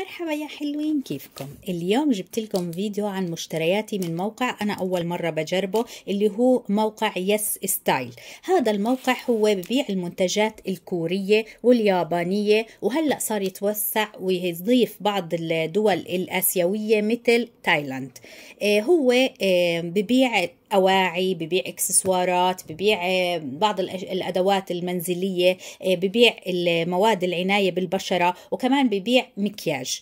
مرحبا يا حلوين كيفكم اليوم جبت لكم فيديو عن مشترياتي من موقع انا اول مره بجربه اللي هو موقع يس ستايل هذا الموقع هو ببيع المنتجات الكوريه واليابانيه وهلا صار يتوسع ويضيف بعض الدول الاسيويه مثل تايلاند آه، هو آه، ببيع اواعي ببيع اكسسوارات ببيع آه، بعض الادوات المنزليه آه، ببيع المواد العنايه بالبشره وكمان ببيع مكياج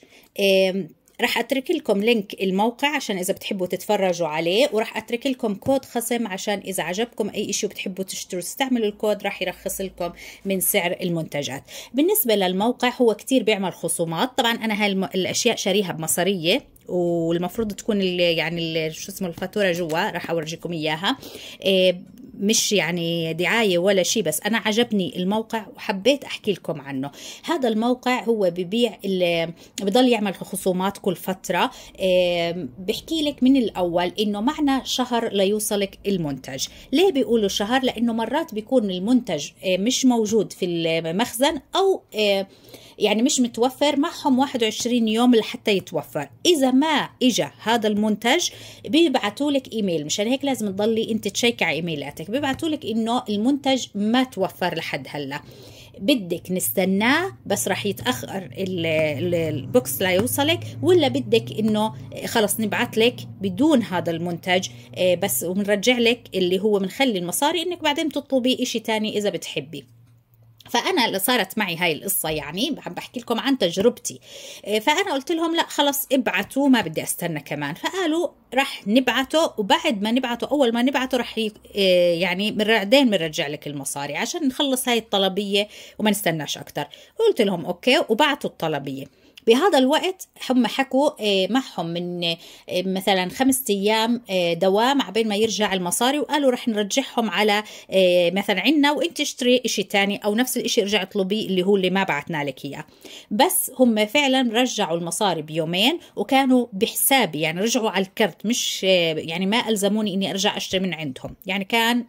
راح اترك لكم لينك الموقع عشان اذا بتحبوا تتفرجوا عليه وراح اترك لكم كود خصم عشان اذا عجبكم اي شيء وبتحبوا تشتروا تستعملوا الكود راح يرخص لكم من سعر المنتجات بالنسبه للموقع هو كتير بيعمل خصومات طبعا انا هاي الاشياء شاريها بمصريه والمفروض تكون يعني شو اسمه الفاتوره جوا راح اورجيكم اياها إيه، مش يعني دعاية ولا شيء بس أنا عجبني الموقع وحبيت أحكي لكم عنه هذا الموقع هو ببيع بضل يعمل خصومات كل فترة بحكي لك من الأول إنه معنا شهر ليوصلك المنتج ليه بيقولوا شهر لأنه مرات بيكون المنتج آه، مش موجود في المخزن أو آه، يعني مش متوفر معهم 21 يوم لحتى يتوفر اذا ما اجى هذا المنتج بيبعتوا لك ايميل مشان هيك لازم تضلي انت تشيك على ايميلاتك بيبعتوا لك انه المنتج ما توفر لحد هلا بدك نستناه بس راح يتاخر البوكس ليوصلك ولا بدك انه خلص نبعث لك بدون هذا المنتج آه، بس وبنرجع لك اللي هو بنخلي المصاري انك بعدين تطلبي شيء ثاني اذا بتحبي فانا اللي صارت معي هاي القصه يعني عم بحكي لكم عن تجربتي إيه، فانا قلت لهم لا خلص ابعتوا ما بدي استنى كمان فقالوا رح نبعته وبعد ما نبعته اول ما نبعته رح إيه، يعني من بعدين بنرجع لك المصاري عشان نخلص هاي الطلبيه وما نستناش اكثر قلت لهم اوكي وبعتوا الطلبيه بهذا الوقت هم حكوا آه، معهم من آه، مثلا خمسة أيام آه، دوام عبين ما يرجع المصاري وقالوا رح نرجعهم على مثلا عنا وانت اشتري اشي تاني او نفس الاشي ارجع اطلبيه اللي هو اللي ما بعتنا لك اياه بس هم فعلا رجعوا المصاري بيومين وكانوا بحسابي يعني رجعوا على الكرت مش يعني ما الزموني اني ارجع اشتري من عندهم يعني كان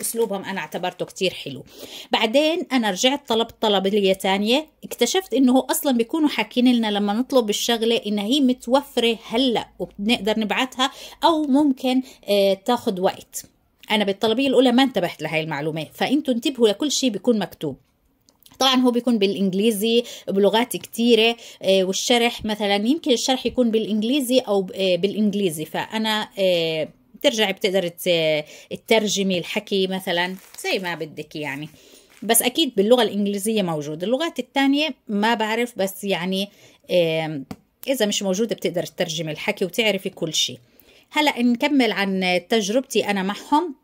اسلوبهم انا اعتبرته كتير حلو بعدين انا رجعت طلبت طلبيه ثانيه اكتشفت انه اصلا بيكونوا حاكين لنا لما نطلب الشغله ان هي متوفره هلا وبنقدر نبعتها او ممكن آه وقت انا بالطلبيه الاولى ما انتبهت لهي المعلومه فانتوا انتبهوا لكل شيء بيكون مكتوب طبعا هو بيكون بالانجليزي بلغات كثيره آه، والشرح مثلا يمكن الشرح يكون بالانجليزي او آه، بالانجليزي فانا آه، بترجعي بتقدري تترجمي الحكي مثلا زي ما بدك يعني بس اكيد باللغه الانجليزيه موجود اللغات الثانيه ما بعرف بس يعني اذا مش موجوده بتقدر تترجمي الحكي وتعرفي كل شيء هلا نكمل عن تجربتي انا معهم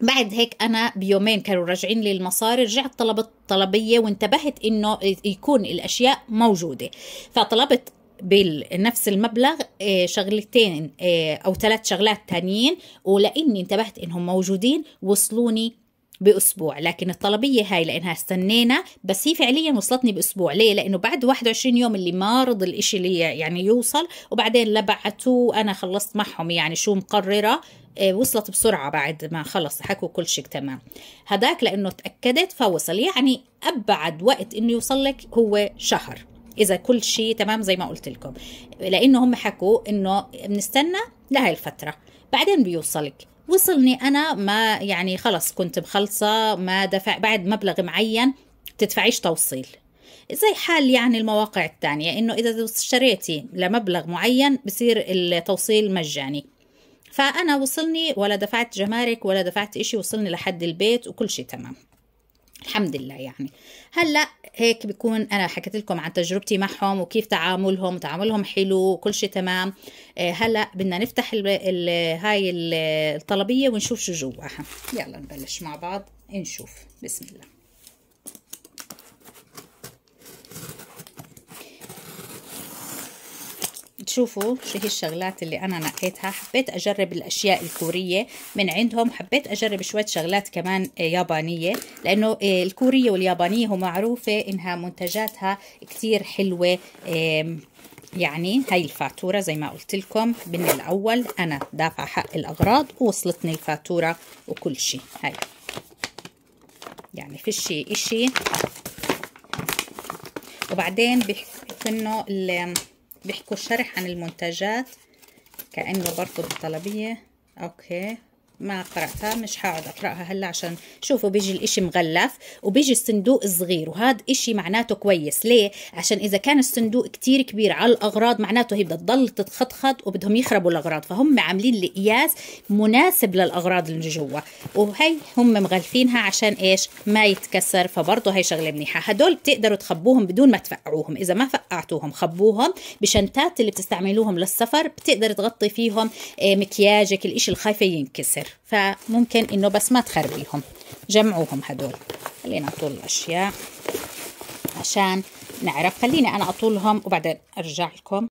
بعد هيك انا بيومين كانوا راجعين لي المصاري رجعت طلبت طلبيه وانتبهت انه يكون الاشياء موجوده فطلبت بنفس المبلغ آه، شغلتين آه، او ثلاث شغلات تانيين ولاني انتبهت انهم موجودين وصلوني باسبوع لكن الطلبيه هاي لانها استنينا بس هي فعليا وصلتني باسبوع ليه لانه بعد 21 يوم اللي ما رضى الاشي اللي يعني يوصل وبعدين لبعتوا انا خلصت معهم يعني شو مقرره آه، وصلت بسرعة بعد ما خلص حكوا كل شيء تمام هداك لأنه تأكدت فوصل يعني أبعد وقت إنه يوصل لك هو شهر اذا كل شيء تمام زي ما قلت لكم لانه هم حكوا انه بنستنى لهي الفتره بعدين بيوصلك وصلني انا ما يعني خلص كنت مخلصه ما دفع بعد مبلغ معين تدفعيش توصيل زي حال يعني المواقع الثانية إنه إذا اشتريتي لمبلغ معين بصير التوصيل مجاني فأنا وصلني ولا دفعت جمارك ولا دفعت إشي وصلني لحد البيت وكل شيء تمام الحمد لله يعني هلا هيك بكون انا حكيت لكم عن تجربتي معهم وكيف تعاملهم تعاملهم حلو وكل شيء تمام آه، هلا بدنا نفتح الـ الـ هاي الطلبيه ونشوف شو جواها يلا نبلش مع بعض نشوف بسم الله شوفوا شو هي الشغلات اللي أنا نقيتها حبيت أجرب الأشياء الكورية من عندهم حبيت أجرب شوية شغلات كمان يابانية لأنه آه، الكورية واليابانية هو معروفة إنها منتجاتها كتير حلوة يعني هاي الفاتورة زي ما قلت لكم من الأول أنا دافعة حق الأغراض ووصلتني الفاتورة وكل شيء هاي يعني في شيء إشي وبعدين بحس إنه بيحكوا شرح عن المنتجات كأنه برفض الطلبية أوكي ما قرأتها مش هقعد أقرأها هلا عشان شوفوا بيجي الإشي مغلف وبيجي الصندوق صغير وهذا إشي معناته كويس ليه؟ عشان إذا كان الصندوق كتير كبير على الأغراض معناته هي بدها تضل تتخطخط وبدهم يخربوا الأغراض فهم عاملين لي قياس مناسب للأغراض اللي جوا وهي هم مغلفينها عشان إيش؟ ما يتكسر فبرضه هي شغلة منيحة هدول بتقدروا تخبوهم بدون ما تفقعوهم إذا ما فقعتوهم خبوهم بشنتات اللي بتستعملوهم للسفر بتقدر تغطي فيهم آه، مكياجك الإشي الخايفة ينكسر فممكن انه بس ما تخربيهم جمعوهم هدول خلينا اطول الاشياء عشان نعرف خليني انا اطولهم وبعدين ارجع لكم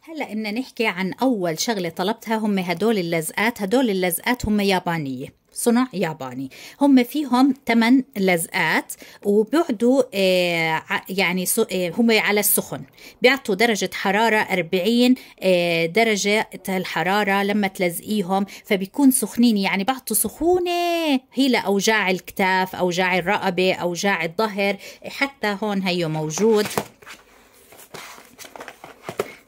هلا بدنا نحكي عن اول شغله طلبتها هم هدول اللزقات هدول اللزقات هم يابانيه صنع ياباني هم فيهم ثمان لزقات وبيقعدوا آه، يعني آه، هم على السخن بيعطوا درجة حرارة 40 آه، درجة الحرارة لما تلزقيهم فبيكون سخنين يعني بعطوا سخونة هي لأوجاع الكتاف أوجاع الرقبة أوجاع الظهر حتى هون هيو موجود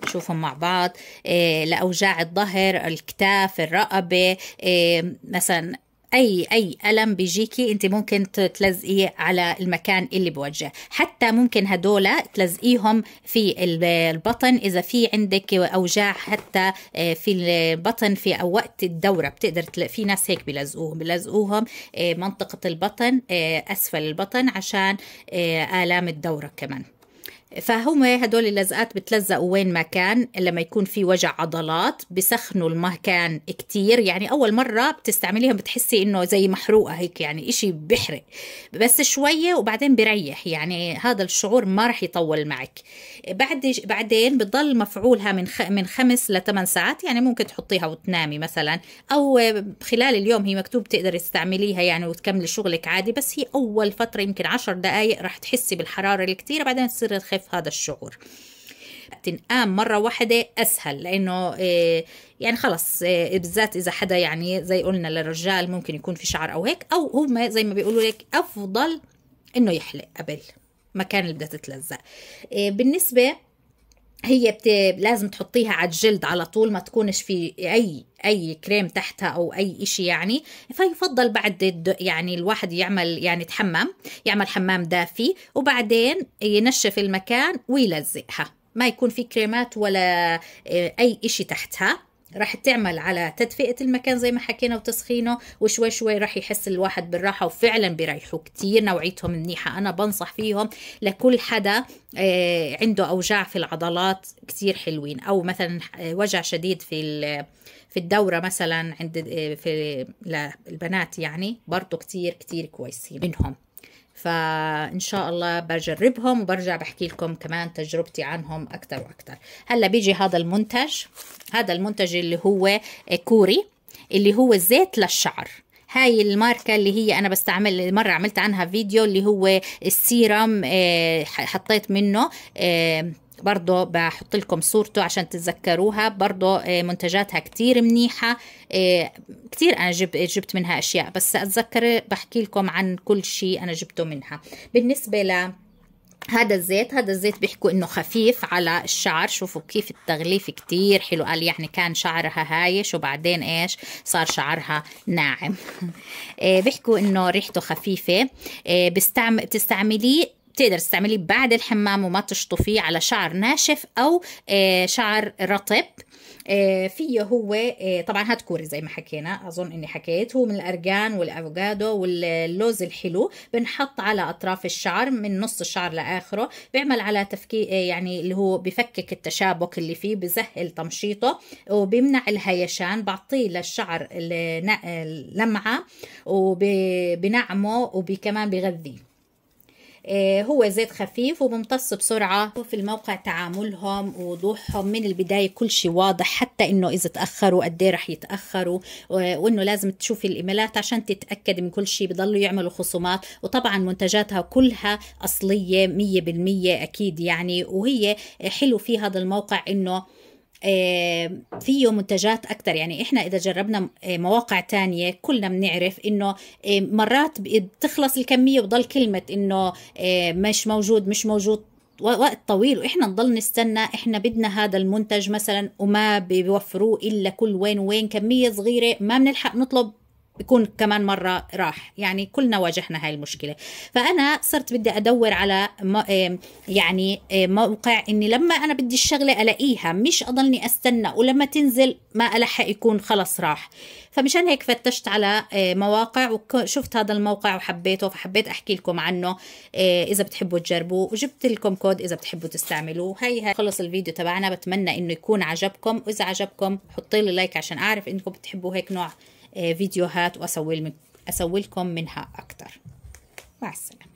نشوفهم مع بعض إيه، لأوجاع الظهر الكتاف الرقبة إيه، مثلا اي اي الم بيجيكي انت ممكن تلزقيه على المكان اللي بوجه حتى ممكن هدول تلزقيهم في البطن اذا في عندك اوجاع حتى آه، في البطن في او وقت الدوره بتقدر تلاقي في ناس هيك بيلزقوهم بيلزقوهم آه، منطقه البطن آه، اسفل البطن عشان الام الدوره كمان فهم هدول اللزقات بتلزقوا وين ما كان لما يكون في وجع عضلات بسخنوا المكان كتير يعني أول مرة بتستعمليهم بتحسي إنه زي محروقة هيك يعني إشي بحرق بس شوية وبعدين بريح يعني هذا الشعور ما رح يطول معك بعد بعدين بتضل مفعولها من من خمس لثمان ساعات يعني ممكن تحطيها وتنامي مثلا أو خلال اليوم هي مكتوب تقدر تستعمليها يعني وتكملي شغلك عادي بس هي أول فترة يمكن عشر دقايق رح تحسي بالحرارة الكتير بعدين تصير يخف هذا الشعور تنقام مرة واحدة أسهل لأنه آه، يعني خلص آه، بالذات إذا حدا يعني زي قلنا للرجال ممكن يكون في شعر أو هيك أو هم زي ما بيقولوا لك أفضل إنه يحلق قبل مكان اللي بدها تتلزق آه، بالنسبة هي بت... لازم تحطيها على الجلد على طول ما تكونش في اي اي كريم تحتها او اي شيء يعني فيفضل بعد الد... يعني الواحد يعمل يعني تحمم يعمل حمام دافي وبعدين ينشف المكان ويلزقها ما يكون في كريمات ولا آه، اي شيء تحتها رح تعمل على تدفئة المكان زي ما حكينا وتسخينه وشوي شوي رح يحس الواحد بالراحة وفعلا بيريحوا كتير نوعيتهم منيحة أنا بنصح فيهم لكل حدا آه، عنده أوجاع في العضلات كتير حلوين أو مثلا آه، وجع شديد في في الدورة مثلا عند آه، في للبنات يعني برضو كتير كتير كويسين منهم فان شاء الله بجربهم وبرجع بحكي لكم كمان تجربتي عنهم اكثر واكثر هلا بيجي هذا المنتج هذا المنتج اللي هو كوري اللي هو زيت للشعر هاي الماركة اللي هي أنا بستعمل مرة عملت عنها فيديو اللي هو السيرم آه، حطيت منه آه، برضه بحط لكم صورته عشان تتذكروها برضه آه، منتجاتها كتير منيحة آه، كتير أنا جبت منها أشياء بس أتذكر بحكي لكم عن كل شيء أنا جبته منها بالنسبة ل هذا الزيت هذا الزيت بيحكوا انه خفيف على الشعر شوفوا كيف التغليف كتير حلو قال يعني كان شعرها هايش وبعدين ايش صار شعرها ناعم آه، بيحكوا انه ريحته خفيفة بتستعمليه بتقدر تستعمليه بعد الحمام وما تشطفيه على شعر ناشف او آه، شعر رطب آه، فيه هو آه، طبعا هاد كوري زي ما حكينا اظن اني حكيت هو من الارجان والافوكادو واللوز الحلو بنحط على اطراف الشعر من نص الشعر لاخره بيعمل على تفكيك يعني اللي هو بفكك التشابك اللي فيه بزهل تمشيطه وبيمنع الهيشان بعطيه للشعر لمعه وبنعمه وكمان بغذيه آه، هو زيت خفيف وبمتص بسرعة في الموقع تعاملهم ووضوحهم من البداية كل شيء واضح حتى انه اذا تأخروا قد ايه رح يتأخروا وانه لازم تشوفي الايميلات عشان تتأكد من كل شيء بضلوا يعملوا خصومات وطبعا منتجاتها كلها اصلية 100% اكيد يعني وهي حلو في هذا الموقع انه آه، فيه منتجات أكتر يعني إحنا إذا جربنا آه، مواقع تانية كلنا بنعرف إنه آه، مرات بتخلص الكمية وضل كلمة إنه مش موجود مش موجود وقت طويل واحنا نضل نستنى احنا بدنا هذا المنتج مثلا وما بيوفروه الا كل وين وين كميه صغيره ما بنلحق نطلب يكون كمان مرة راح يعني كلنا واجهنا هاي المشكلة فأنا صرت بدي أدور على إيه، يعني إيه، موقع إني لما أنا بدي الشغلة ألاقيها مش أضلني أستنى ولما تنزل ما ألحق يكون خلص راح فمشان هيك فتشت على إيه، مواقع وشفت هذا الموقع وحبيته فحبيت أحكي لكم عنه إذا بتحبوا تجربوه وجبت لكم كود إذا بتحبوا تستعملوه هي خلص الفيديو تبعنا بتمنى إنه يكون عجبكم وإذا عجبكم حطي لي لايك عشان أعرف إنكم بتحبوا هيك نوع آه، فيديوهات واسوي لكم منها اكتر مع السلامه